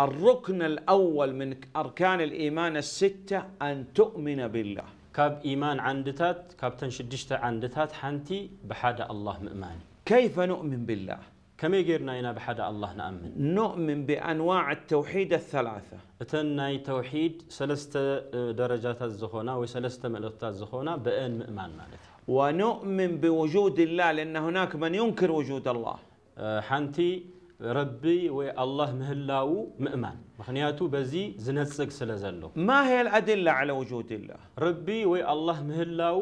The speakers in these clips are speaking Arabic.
الركن الأول من أركان الإيمان الستة أن تؤمن بالله كاب إيمان عندتات كاب تنشدشت عندتات حنتي بحد الله مؤمن كيف نؤمن بالله كم يقرنا هنا بحد الله نأمن نؤمن بأنواع التوحيد الثلاثة أتناي توحيد سلست آه، درجات الزخونة وسلست ملكات الزخونة بأن مؤمن مالتها ونؤمن بوجود الله لأن هناك من ينكر وجود الله آه، حنتي ربي والله مهلاو ምህላው مخنياتو بزي زنتسك ዝነፅግ ما هي ማ على وجود الله ربي والله مهلاو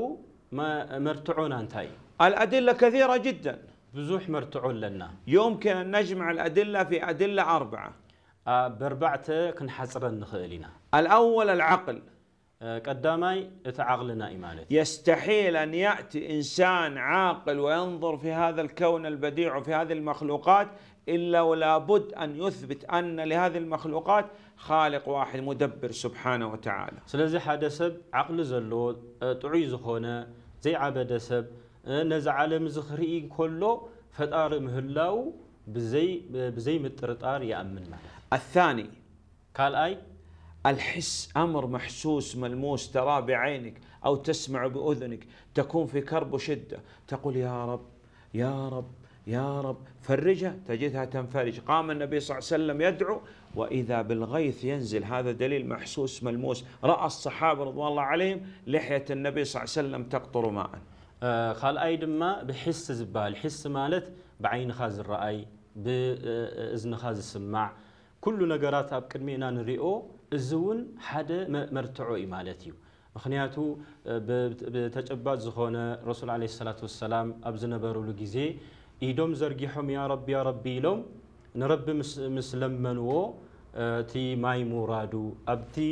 ما مرتعون أنتاي الأدلة كثيرة جدا بزوح مرتعون لنا يمكن أن نجمع الأدلة في أدلة أربعة بربعته كنحصر النخيلنا الأول العقل قدامي اتعقلنا إيمانه يستحيل أن يأتي إنسان عاقل وينظر في هذا الكون البديع وفي هذه المخلوقات إلا ولا بد أن يثبت أن لهذه المخلوقات خالق واحد مدبر سبحانه وتعالى سلازي حدا عقل زلو أه، طعي زخونة زي عبد سب أه، نز عالم زخري كله فتار مهلاو بزي بزي مترطار يأمن معه الثاني قال أي الحس أمر محسوس ملموس تراه بعينك أو تسمع بأذنك تكون في كرب وشدة تقول يا رب يا رب يا رب فرجها تجدها تنفرج قام النبي صلى الله عليه وسلم يدعو وإذا بالغيث ينزل هذا دليل محسوس ملموس رأى الصحابة رضوان الله عليهم لحية النبي صلى الله عليه وسلم تقطر ماء آه، بحس زبال حس مالت بعين خاز الراي باذن خاز السماع كل نجارات أب كرمينا نريو الزون حدا مرتعو إمالتيو مخنياتو بتجبات زخونة رسول عليه الصلاة والسلام أبزنا بارو لقزي إيدوم زرقيحوم يا رب يا رب لهم نرب مسلم منو تي ماي مورادو أبتي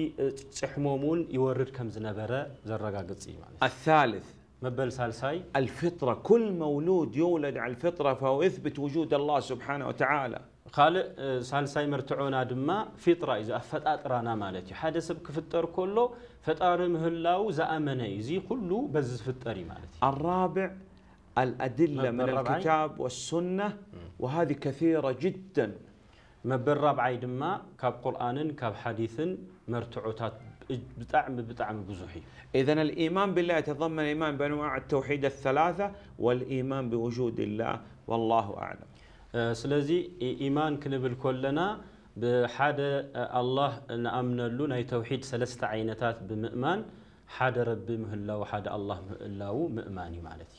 تحمومون يورر كم زنبرة زرقا قصي الثالث مبل سالساي الفطرة كل مولود يولد على الفطرة فهو يثبت وجود الله سبحانه وتعالى خالق آه، سالساي مرتعونا دما فطرة إذا رانا مالتي حدث سبك فطر كله فطار مهلاو زأمني زي كله بز فطري مالتي الرابع الأدلة من الكتاب والسنة وهذه كثيرة جدا مبل رابعي دما كاب قرآن كاب حديث مرتعوتات بطعم بطعم بزحي إذا الإيمان بالله يتضمن الإيمان بأنواع التوحيد الثلاثة والإيمان بوجود الله والله أعلم سلازي ايمان كنبل كلنا بحد الله ንኣምነሉ ናይ ተውሒድ ሰለስተ ዓይነታት ብምእማን ሓደ ረቢ ምህላው ሓደ ኣላህ ምህላው ምእማን እዩ ማለት